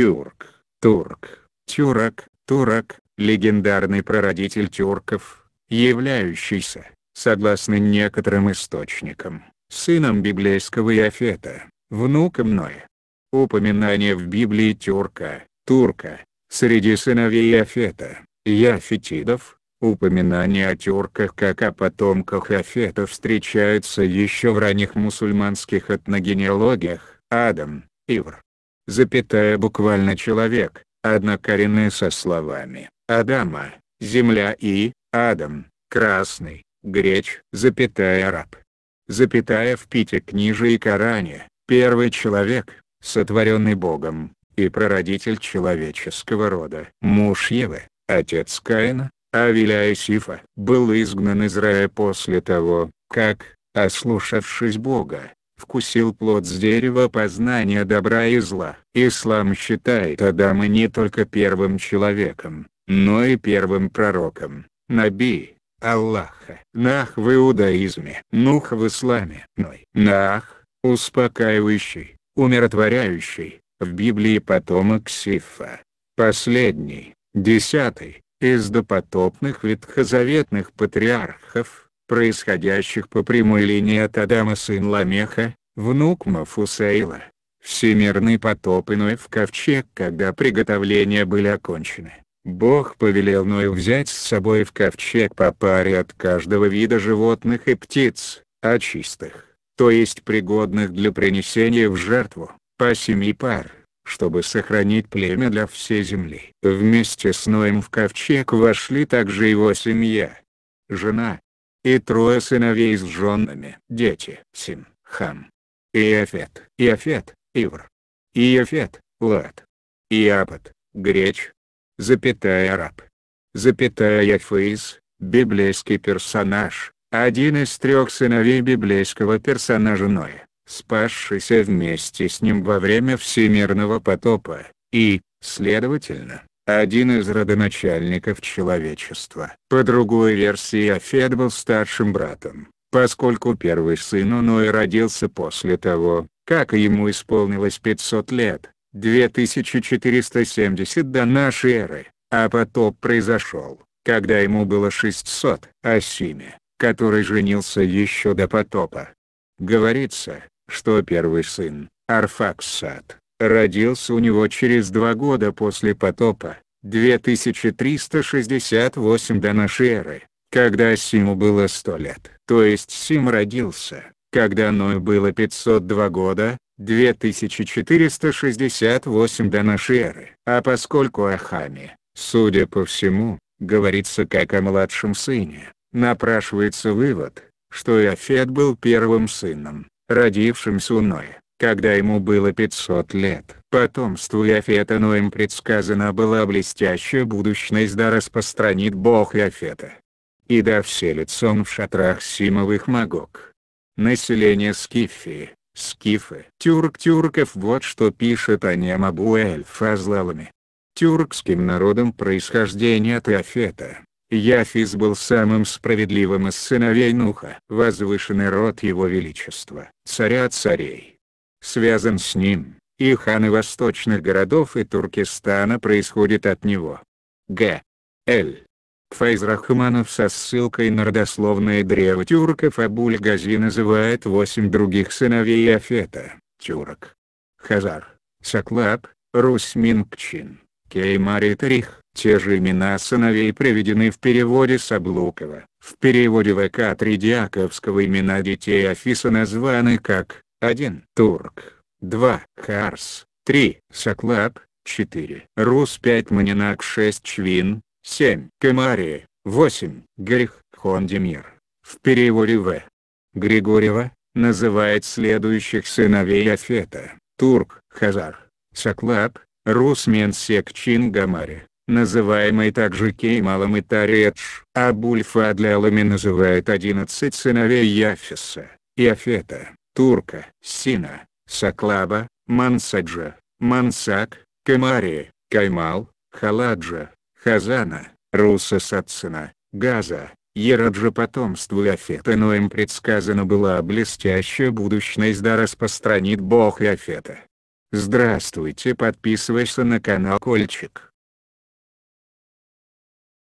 Тюрк, Турк, тюрок, турок, легендарный прародитель тюрков, являющийся, согласно некоторым источникам, сыном библейского Иофета, внуком Ноя. Упоминание в Библии тюрка, турка, среди сыновей Иофета, Яфетидов, упоминание о тюрках как о потомках Иофета встречаются еще в ранних мусульманских этногенеалогиях, Адам, Ивр, запятая буквально человек, однокоренные со словами «Адама», «Земля» и «Адам», «Красный», «Греч», запятая «Араб». Запятая в пите книже и Коране, первый человек, сотворенный Богом, и прародитель человеческого рода. Муж Евы, отец Каина, Авеля и Сифа, был изгнан из рая после того, как, ослушавшись Бога, вкусил плод с дерева познания добра и зла. Ислам считает Адама не только первым человеком, но и первым пророком, Наби, Аллаха. Нах в иудаизме, Нух в исламе. Ной. Нах, успокаивающий, умиротворяющий, в Библии потомок Сифа. Последний, десятый, из допотопных ветхозаветных патриархов, происходящих по прямой линии от Адама сын Ламеха, внук Мафусаила. Всемирный потоп и в ковчег Когда приготовления были окончены, Бог повелел Ною взять с собой в ковчег по паре от каждого вида животных и птиц, а чистых, то есть пригодных для принесения в жертву, по семи пар, чтобы сохранить племя для всей земли. Вместе с Ноем в ковчег вошли также его семья, жена, и трое сыновей с женами. Дети Сим, Хам, Иофет, Иофет, Ивр, Иофет, Лад, Иапот, Греч, запятая араб, запятая Яфейс, библейский персонаж, один из трех сыновей библейского персонажа Ноя, спасшийся вместе с ним во время всемирного потопа, и, следовательно, один из родоначальников человечества. По другой версии Афет был старшим братом, поскольку первый сын Онои родился после того, как ему исполнилось 500 лет, 2470 до нашей эры, а потоп произошел, когда ему было 600. Асиме, который женился еще до потопа. Говорится, что первый сын, Арфаксад, родился у него через два года после потопа, 2368 до нашей эры, когда Симу было 100 лет. То есть Сим родился, когда Ною было 502 года, 2468 до нашей эры. А поскольку Ахами, судя по всему, говорится как о младшем сыне, напрашивается вывод, что Иофет был первым сыном, родившимся у Ноя когда ему было 500 лет. Потомству Иофета Ноем предсказано было блестящая будущность да распространит бог Иофета. И да все лицом в шатрах Симовых Магог. Население Скифии, Скифы. Тюрк тюрков вот что пишет о нем Абу Эль-Фазлалами. Тюркским народом происхождения от Иофета. Яфис был самым справедливым из сыновей Нуха. Возвышенный род его величества, царя царей связан с ним, и ханы восточных городов и Туркестана происходит от него. Г. Л. Файз со ссылкой на родословное древо тюрков Абуль Гази называет восемь других сыновей Афета, тюрок. Хазар, Саклаб, Русь Кеймар и Тарих. Те же имена сыновей приведены в переводе Саблукова. В переводе ВК Тридиаковского имена детей Афиса названы как 1. Турк. 2. Харс. 3. Соклаб. 4. Рус 5. Манинак 6. Чвин. 7. Камария. 8. Грех. Хондемир. В переводе В. Григорьева, называет следующих сыновей Афета, Турк, Хазар, Саклаб, Рус Менсек Чингамари, называемый также Кеймалом и Таредж, Абульфа для Алами называет 11 сыновей Яфиса, и Афета. Турка, Сина, Саклаба, Мансаджа, Мансак, Камари, Каймал, Халаджа, Хазана, Руса Сатсана, Газа, Ераджа потомству Афета но им предсказано была блестящая будущность да распространит Бог Афета. Здравствуйте подписывайся на канал Кольчик.